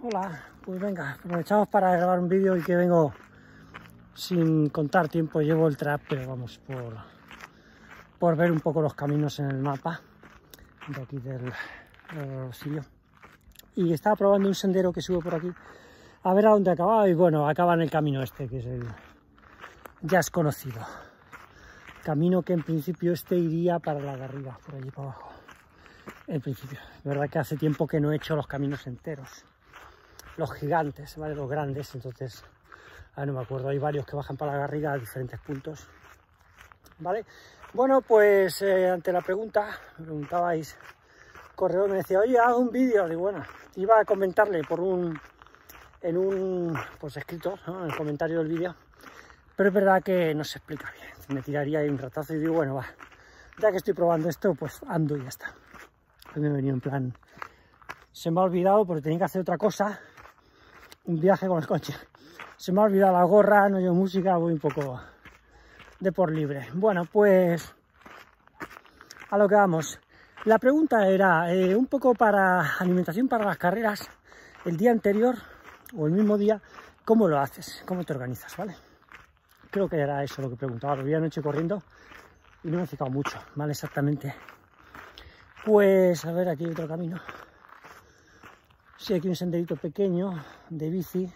hola, pues venga, aprovechamos para grabar un vídeo y que vengo sin contar tiempo, llevo el trap, pero vamos, por, por ver un poco los caminos en el mapa de aquí del, sitio. Y estaba probando un sendero que subo por aquí, a ver a dónde acababa, y bueno, acaba en el camino este, que es el ya es conocido. Camino que en principio este iría para la de arriba, por allí para abajo. En principio, es verdad que hace tiempo que no he hecho los caminos enteros los gigantes, ¿vale? Los grandes, entonces, ah, no me acuerdo, hay varios que bajan para la garriga a diferentes puntos, ¿vale? Bueno, pues eh, ante la pregunta, me preguntabais, corredor me decía, oye, hago un vídeo, digo, bueno, iba a comentarle por un, en un, pues escrito, en el comentario del vídeo, pero es verdad que no se explica bien, me tiraría ahí un ratazo y digo, bueno, va, ya que estoy probando esto, pues ando y ya está. me he venido en plan, se me ha olvidado porque tenía que hacer otra cosa un viaje con el coche. Se me ha olvidado la gorra, no llevo música, voy un poco de por libre. Bueno, pues a lo que vamos. La pregunta era eh, un poco para alimentación para las carreras. El día anterior o el mismo día, ¿cómo lo haces? ¿Cómo te organizas? ¿Vale? Creo que era eso lo que preguntaba. Lo he hecho corriendo y no me he fijado mucho, ¿vale? Exactamente. Pues a ver, aquí hay otro camino. Sí, aquí un senderito pequeño de bici.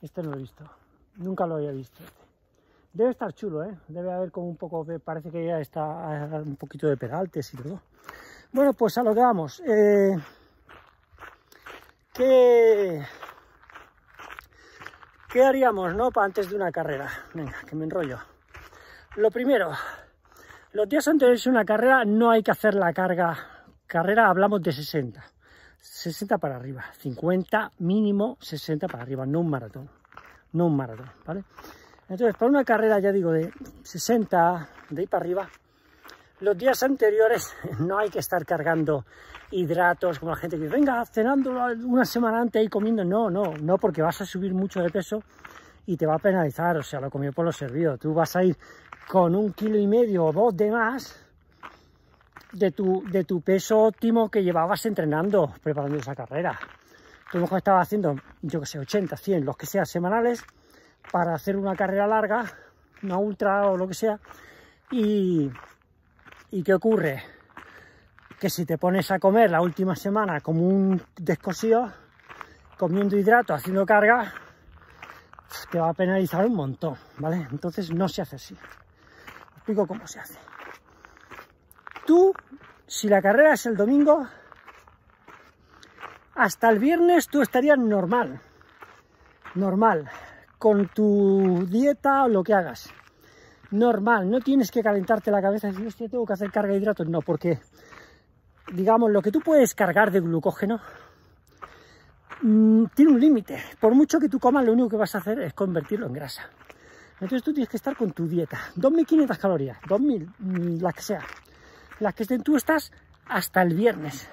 Este no lo he visto. Nunca lo había visto. Este. Debe estar chulo, ¿eh? Debe haber como un poco... Parece que ya está un poquito de pedaltes y todo. Bueno, pues a lo que vamos. Eh, ¿qué, ¿Qué haríamos, no? Para Antes de una carrera. Venga, que me enrollo. Lo primero, los días antes de una carrera no hay que hacer la carga carrera hablamos de 60. 60 para arriba, 50 mínimo 60 para arriba, no un maratón, no un maratón, ¿vale? Entonces, para una carrera, ya digo, de 60, de ahí para arriba, los días anteriores no hay que estar cargando hidratos como la gente que venga cenando una semana antes y comiendo. No, no, no, porque vas a subir mucho de peso y te va a penalizar, o sea, lo comió por lo servido. Tú vas a ir con un kilo y medio o dos de más de tu, de tu peso óptimo que llevabas entrenando preparando esa carrera. Tú a lo mejor estabas haciendo, yo que sé, 80, 100, los que sea, semanales, para hacer una carrera larga, una ultra o lo que sea. ¿Y, y qué ocurre? Que si te pones a comer la última semana como un descosido, comiendo hidrato, haciendo carga, te va a penalizar un montón, ¿vale? Entonces no se hace así. explico cómo se hace. Tú, si la carrera es el domingo, hasta el viernes tú estarías normal, normal, con tu dieta o lo que hagas. Normal, no tienes que calentarte la cabeza y decir, hostia, tengo que hacer carga de hidratos. No, porque, digamos, lo que tú puedes cargar de glucógeno mm, tiene un límite. Por mucho que tú comas, lo único que vas a hacer es convertirlo en grasa. Entonces tú tienes que estar con tu dieta. 2.500 calorías, 2.000, mm, la que sea las que estén tú estás hasta el viernes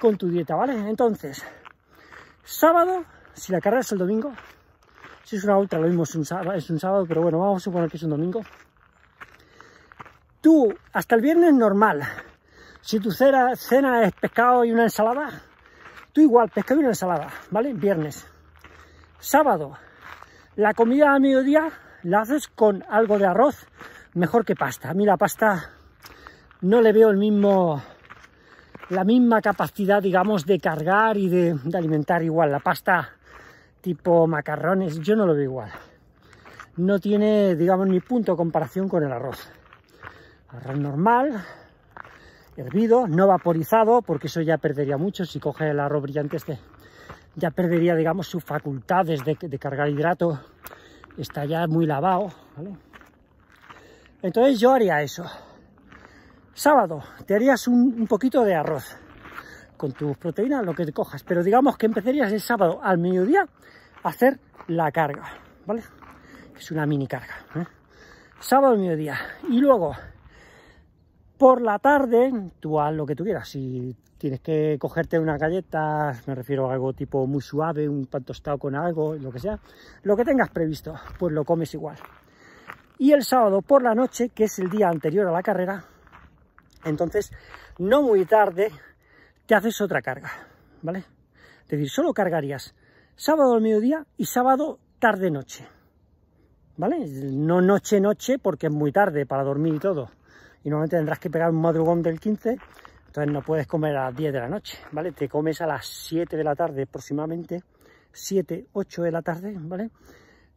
con tu dieta, ¿vale? Entonces, sábado, si la carrera es el domingo, si es una ultra, lo mismo es un, sábado, es un sábado, pero bueno, vamos a suponer que es un domingo. Tú, hasta el viernes normal, si tu cena, cena es pescado y una ensalada, tú igual, pescado y una ensalada, ¿vale? Viernes. Sábado, la comida a mediodía la haces con algo de arroz, mejor que pasta. A mí la pasta no le veo el mismo, la misma capacidad, digamos, de cargar y de, alimentar igual. La pasta tipo macarrones, yo no lo veo igual. No tiene, digamos, ni punto de comparación con el arroz. Arroz normal, hervido, no vaporizado, porque eso ya perdería mucho. Si coge el arroz brillante este, ya perdería, digamos, sus facultades de, cargar hidrato. Está ya muy lavado, Entonces yo haría eso. Sábado te harías un, poquito de arroz con tus proteínas, lo que cojas. Pero digamos que empezarías el sábado al mediodía a hacer la carga, ¿vale? Es una mini carga. ¿eh? Sábado al mediodía. Y luego, por la tarde, tú haz lo que tú quieras. Si tienes que cogerte una galleta, me refiero a algo tipo muy suave, un pan tostado con algo, lo que sea, lo que tengas previsto, pues lo comes igual. Y el sábado por la noche, que es el día anterior a la carrera, entonces, no muy tarde te haces otra carga, ¿vale? Es decir, solo cargarías sábado al mediodía y sábado tarde-noche, ¿vale? No noche-noche porque es muy tarde para dormir y todo. Y normalmente tendrás que pegar un madrugón del 15, entonces no puedes comer a las 10 de la noche, ¿vale? Te comes a las 7 de la tarde aproximadamente, 7, 8 de la tarde, ¿vale?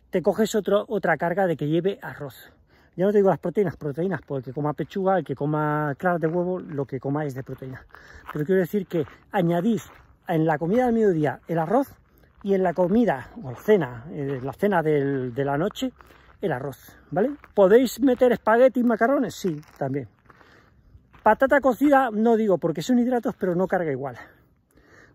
Te coges otra carga de que lleve arroz. Ya no te digo las proteínas, proteínas, porque el que coma pechuga, el que coma clara de huevo, lo que comáis es de proteína. Pero quiero decir que añadís en la comida del mediodía el arroz y en la comida o la cena, eh, la cena de la noche, el arroz, ¿vale? ¿Podéis meter espaguetis y macarrones? Sí, también. Patata cocida, no digo porque son hidratos, pero no carga igual.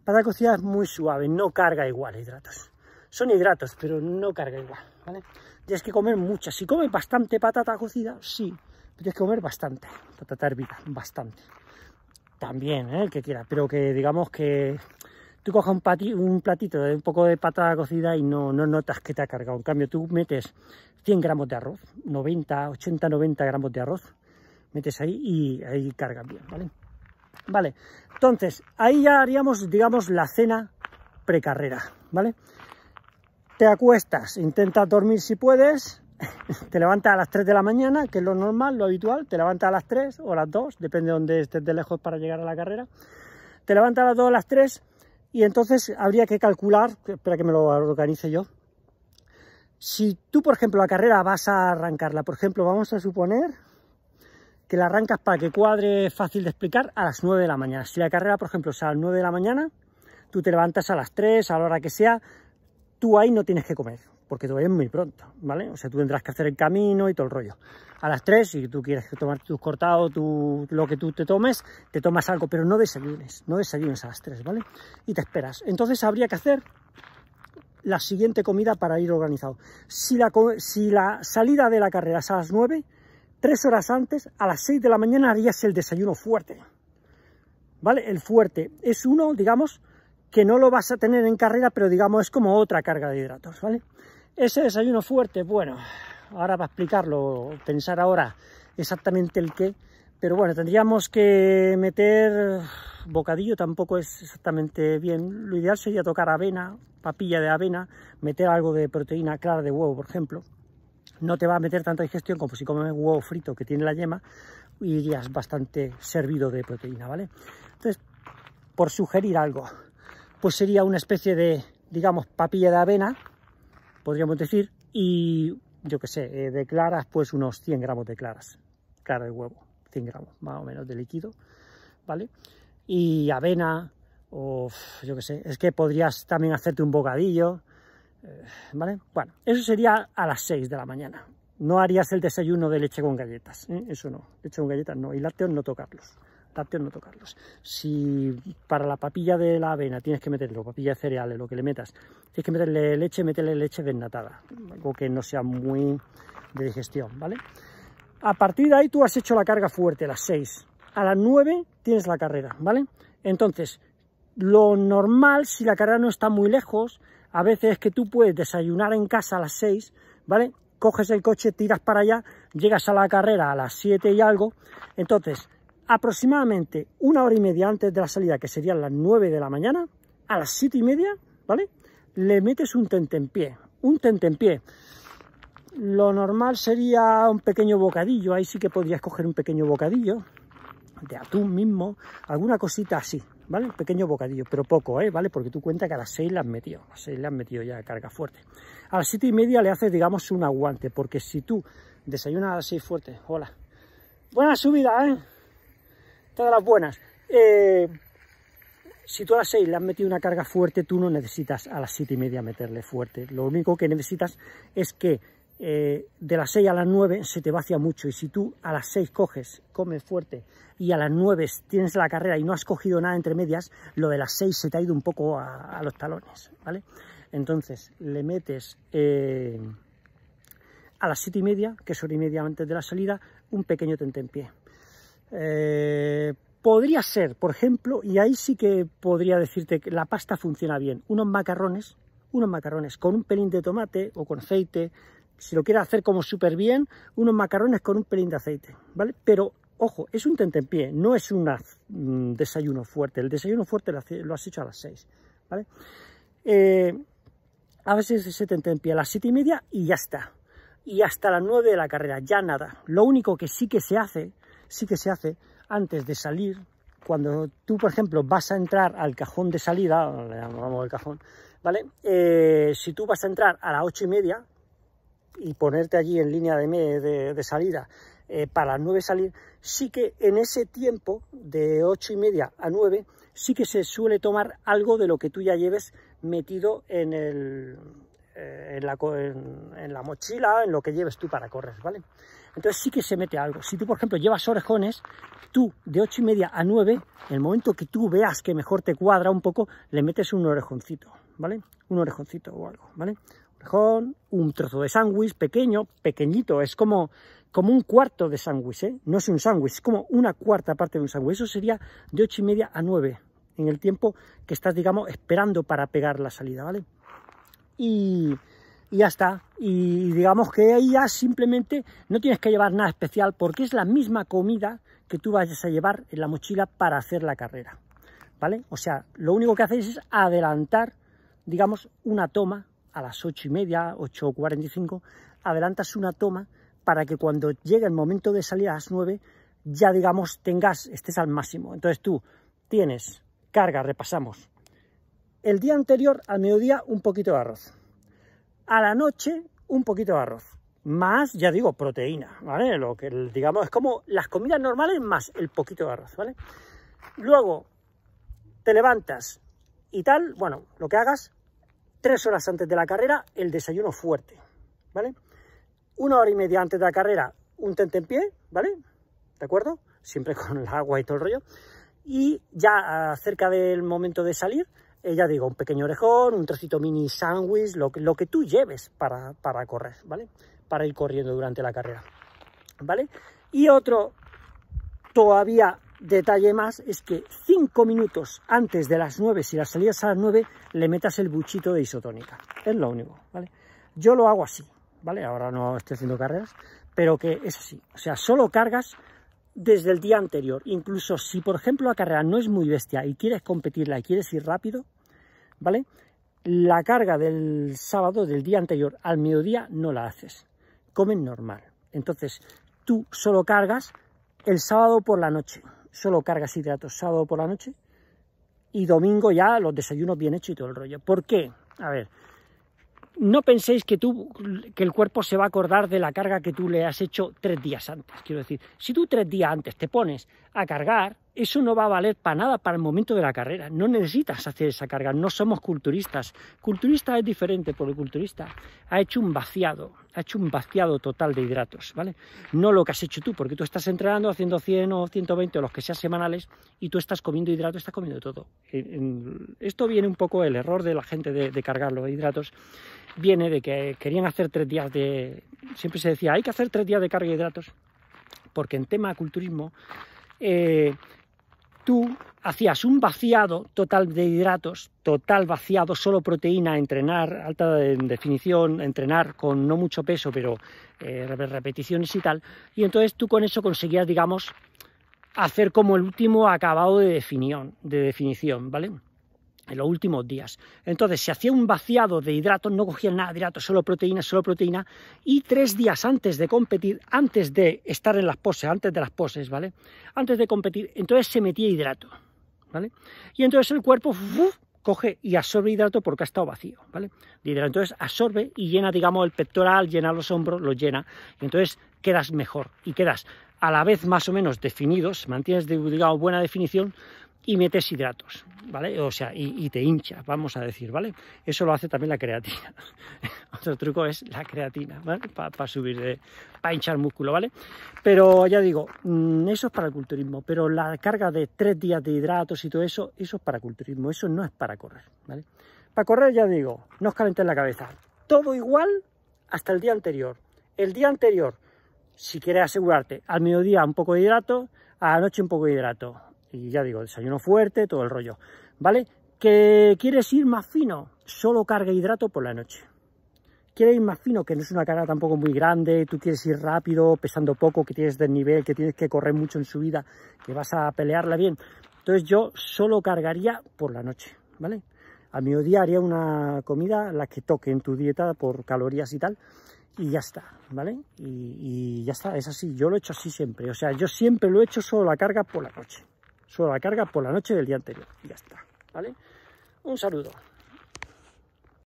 Patata cocida es muy suave, no carga igual hidratos. Son hidratos, pero no carga igual. ¿vale? Tienes que comer muchas. Si comes bastante patata cocida, sí, tienes que comer bastante, patata hervida, bastante. También, ¿eh? el que quiera, pero que digamos que tú cojas un, platito de un poco de patata cocida y no, no notas que te ha cargado. En cambio, tú metes 100 gramos de arroz, 90, 80, 90 gramos de arroz, metes ahí y ahí cargas bien, ¿vale? Vale, entonces, ahí ya haríamos, digamos, la cena precarrera, ¿vale? te acuestas, intenta dormir si puedes, te levantas a las 3 de la mañana, que es lo normal, lo habitual, te levantas a las 3 o a las 2, depende de dónde estés de lejos para llegar a la carrera, te levantas a las 2 o a las 3 y entonces habría que calcular, espera que me lo organice yo, si tú, por ejemplo, la carrera vas a arrancarla, por ejemplo, vamos a suponer que la arrancas para que cuadre fácil de explicar a las 9 de la mañana. Si la carrera, por ejemplo, es a las 9 de la mañana, tú te levantas a las 3, a la hora que sea, tú ahí no tienes que comer, porque todavía es muy pronto, ¿vale? O sea, tú tendrás que hacer el camino y todo el rollo. A las 3, si tú quieres tomar tus cortados, tu, lo que tú te tomes, te tomas algo, pero no desayunes, no desayunes a las 3, ¿vale? Y te esperas. Entonces habría que hacer la siguiente comida para ir organizado. Si la, salida de la carrera es a las 9, tres horas antes, a las 6 de la mañana harías el desayuno fuerte, ¿vale? El fuerte es uno, digamos, que no lo vas a tener en carrera, pero digamos es como otra carga de hidratos, ¿vale? Ese desayuno fuerte, bueno, ahora para explicarlo, pensar ahora exactamente el qué, pero bueno, tendríamos que meter bocadillo, tampoco es exactamente bien. Lo ideal sería tocar avena, papilla de avena, meter algo de proteína clara de huevo, por ejemplo. No te va a meter tanta digestión como si comes huevo frito que tiene la yema, y irías bastante servido de proteína, ¿vale? Entonces, por sugerir algo, pues sería una especie de, digamos, papilla de avena, podríamos decir, y yo que sé, eh, de claras, pues unos 100 gramos de claras, claro de huevo, 100 gramos más o menos de líquido, ¿vale? Y avena, o yo qué sé, es que podrías también hacerte un bocadillo, eh, ¿vale? Bueno, eso sería a las 6 de la mañana. No harías el desayuno de leche con galletas, ¿eh? eso no, leche con galletas no, y lácteos no tocarlos no tocarlos. Si para la papilla de la avena tienes que meterlo, papilla de cereales, lo que le metas, tienes que meterle leche, meterle leche desnatada, algo que no sea muy de digestión, ¿vale? A partir de ahí tú has hecho la carga fuerte, a las 6. A las 9 tienes la carrera, ¿vale? Entonces, lo normal, si la carrera no está muy lejos, a veces es que tú puedes desayunar en casa a las 6, ¿vale? Coges el coche, tiras para allá, llegas a la carrera a las 7 y algo. Entonces, aproximadamente una hora y media antes de la salida, que serían las 9 de la mañana, a las 7 y media, ¿vale? Le metes un tentempié, un tentempié. Lo normal sería un pequeño bocadillo, ahí sí que podrías coger un pequeño bocadillo, de atún mismo, alguna cosita así, ¿vale? Un pequeño bocadillo, pero poco, ¿eh? ¿Vale? Porque tú cuenta que a las 6 las has metido, a las 6 las has metido ya carga fuerte. A las 7 y media le haces, digamos, un aguante, porque si tú desayunas a las 6 fuerte, hola, buena subida, ¿eh? todas las buenas. Eh, si tú a las 6 le has metido una carga fuerte, tú no necesitas a las 7 y media meterle fuerte. Lo único que necesitas es que eh, de las 6 a las 9 se te vacía mucho. Y si tú a las 6 coges, comes fuerte y a las 9 tienes la carrera y no has cogido nada entre medias, lo de las 6 se te ha ido un poco a, los talones, ¿vale? Entonces le metes eh, a las 7 y media, que son y media antes de la salida, un pequeño tentempié. Eh, podría ser, por ejemplo, y ahí sí que podría decirte que la pasta funciona bien, unos macarrones, unos macarrones con un pelín de tomate o con aceite, si lo quieres hacer como súper bien, unos macarrones con un pelín de aceite, ¿vale? Pero, ojo, es un tentempié, no es un mm, desayuno fuerte. El desayuno fuerte lo has hecho a las 6, eh, a veces se tentempié a las 7 y media y ya está. Y hasta las 9 de la carrera, ya nada. Lo único que sí que se hace sí que se hace antes de salir. Cuando tú, por ejemplo, vas a entrar al cajón de salida, cajón, ¿vale? Eh, si tú vas a entrar a las ocho y media y ponerte allí en línea de, salida eh, para las nueve salir, sí que en ese tiempo de ocho y media a nueve, sí que se suele tomar algo de lo que tú ya lleves metido en, el, eh, la, en la mochila, en lo que lleves tú para correr, ¿vale? Entonces sí que se mete algo. Si tú, por ejemplo, llevas orejones, tú de ocho y media a 9, en el momento que tú veas que mejor te cuadra un poco, le metes un orejoncito, ¿vale? Un orejoncito o algo, ¿vale? Orejón, un trozo de sándwich pequeño, pequeñito, es como, como un cuarto de sándwich, ¿eh? No es un sándwich, es como una cuarta parte de un sándwich. Eso sería de ocho y media a 9, en el tiempo que estás, digamos, esperando para pegar la salida, ¿vale? Y y ya está. Y digamos que ahí ya simplemente no tienes que llevar nada especial porque es la misma comida que tú vayas a llevar en la mochila para hacer la carrera. ¿Vale? O sea, lo único que hacéis es adelantar, digamos, una toma a las ocho y media, ocho cuarenta cinco, adelantas una toma para que cuando llegue el momento de salir a las nueve ya, digamos, tengas, estés al máximo. Entonces tú tienes carga, repasamos. El día anterior, al mediodía, un poquito de arroz a la noche un poquito de arroz. Más, ya digo, proteína, ¿vale? Lo que digamos es como las comidas normales más el poquito de arroz, ¿vale? Luego te levantas y tal, bueno, lo que hagas, tres horas antes de la carrera, el desayuno fuerte, ¿vale? Una hora y media antes de la carrera, un tentempié, ¿vale? ¿De acuerdo? Siempre con el agua y todo el rollo. Y ya ah, cerca del momento de salir, ella digo, un pequeño orejón, un trocito mini sándwich, lo, que tú lleves para, correr, ¿vale? Para ir corriendo durante la carrera, ¿vale? Y otro todavía detalle más es que 5 minutos antes de las 9, si las salías a las 9, le metas el buchito de isotónica, es lo único, ¿vale? Yo lo hago así, ¿vale? Ahora no estoy haciendo carreras, pero que es así, o sea, solo cargas desde el día anterior. Incluso si, por ejemplo, la carrera no es muy bestia y quieres competirla y quieres ir rápido, ¿vale? La carga del sábado, del día anterior al mediodía, no la haces. Comen normal. Entonces, tú solo cargas el sábado por la noche. Solo cargas hidratos sábado por la noche y domingo ya los desayunos bien hechos y todo el rollo. ¿Por qué? A ver, no penséis que, tú, que el cuerpo se va a acordar de la carga que tú le has hecho tres días antes. Quiero decir, si tú tres días antes te pones a cargar, eso no va a valer para nada para el momento de la carrera. No necesitas hacer esa carga, no somos culturistas. Culturista es diferente, porque culturista ha hecho un vaciado, ha hecho un vaciado total de hidratos, ¿vale? No lo que has hecho tú, porque tú estás entrenando haciendo 100 o 120 o los que sean semanales y tú estás comiendo hidratos, estás comiendo todo. Esto viene un poco el error de la gente de, cargar los hidratos viene de que querían hacer tres días de... Siempre se decía, hay que hacer tres días de carga de hidratos, porque en tema de culturismo eh, tú hacías un vaciado total de hidratos, total vaciado, solo proteína, entrenar, alta definición, entrenar con no mucho peso, pero eh, repeticiones y tal. Y entonces tú con eso conseguías, digamos, hacer como el último acabado de definición, de definición, ¿vale? en los últimos días. Entonces se hacía un vaciado de hidratos, no cogía nada de hidratos, solo proteína, solo proteína, y tres días antes de competir, antes de estar en las poses, antes de las poses, ¿vale? Antes de competir, entonces se metía hidrato, ¿vale? Y entonces el cuerpo coge y absorbe hidrato porque ha estado vacío, ¿vale? hidrato. Entonces absorbe y llena, digamos, el pectoral, llena los hombros, lo llena, y entonces quedas mejor y quedas a la vez más o menos definidos, mantienes, digamos, buena definición, y metes hidratos, ¿vale? O sea, y, te hinchas, vamos a decir, ¿vale? Eso lo hace también la creatina. Otro truco es la creatina, ¿vale? Para subir, de, para hinchar músculo, ¿vale? Pero ya digo, mm, eso es para el culturismo, pero la carga de tres días de hidratos y todo eso, eso es para culturismo, eso no es para correr, ¿vale? Para correr, ya digo, no os calentéis la cabeza, todo igual hasta el día anterior. El día anterior, si quieres asegurarte, al mediodía un poco de hidrato, a la noche un poco de hidrato, y ya digo, desayuno fuerte, todo el rollo, ¿vale? ¿Que quieres ir más fino? Solo carga hidrato por la noche. ¿Quieres ir más fino? Que no es una carga tampoco muy grande, tú quieres ir rápido, pesando poco, que tienes desnivel, que tienes que correr mucho en subida, que vas a pelearla bien. Entonces yo solo cargaría por la noche, ¿vale? A mediodía haría una comida, la que toque en tu dieta por calorías y tal, y ya está, ¿vale? Y, y, ya está, es así, yo lo he hecho así siempre, o sea, yo siempre lo he hecho solo la carga por la noche sobre la carga por la noche del día anterior. Y ya está, ¿vale? Un saludo.